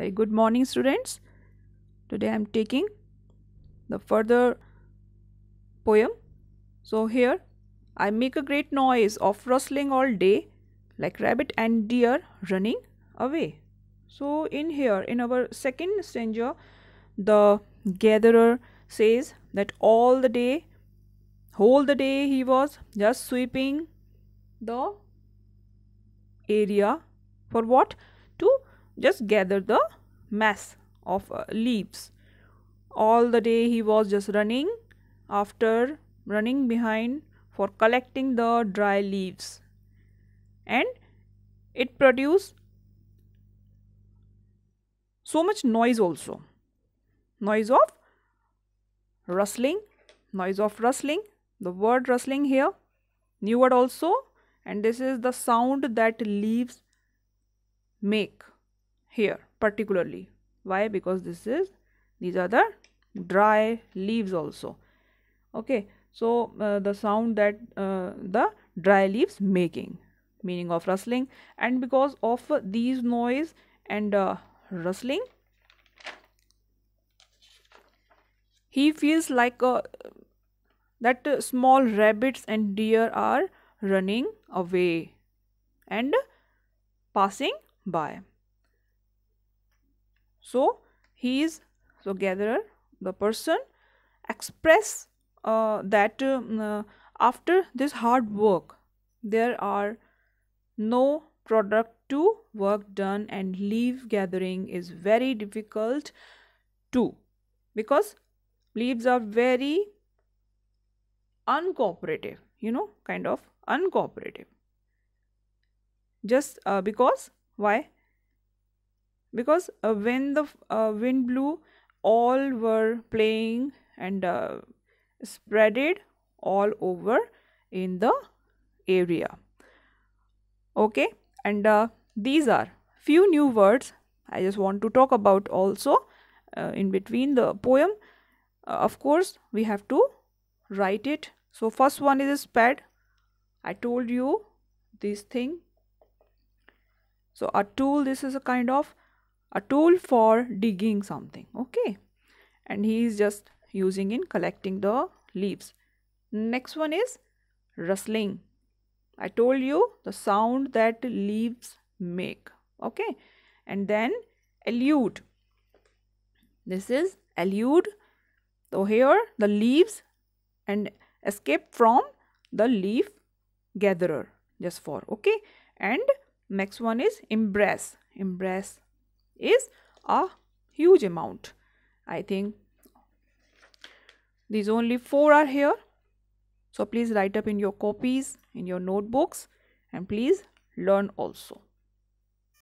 very good morning students today i'm taking the further poem so here i make a great noise of rustling all day like rabbit and deer running away so in here in our second stanza the gatherer says that all the day whole the day he was just sweeping the area for what just gather the mass of uh, leaves. All the day he was just running after running behind for collecting the dry leaves and it produced so much noise also. Noise of rustling, noise of rustling, the word rustling here, new word also and this is the sound that leaves make here particularly why because this is these are the dry leaves also okay so uh, the sound that uh, the dry leaves making meaning of rustling and because of these noise and uh, rustling he feels like uh, that small rabbits and deer are running away and passing by so he is so gatherer the person express uh, that um, uh, after this hard work there are no product to work done and leaf gathering is very difficult too because leaves are very uncooperative you know kind of uncooperative just uh, because why because uh, when the uh, wind blew all were playing and uh, spreaded all over in the area okay and uh, these are few new words i just want to talk about also uh, in between the poem uh, of course we have to write it so first one is spread i told you this thing so a tool this is a kind of a tool for digging something okay and he is just using in collecting the leaves next one is rustling i told you the sound that leaves make okay and then elude this is elude so here the leaves and escape from the leaf gatherer just for okay and next one is embrace embrace is a huge amount i think these only four are here so please write up in your copies in your notebooks and please learn also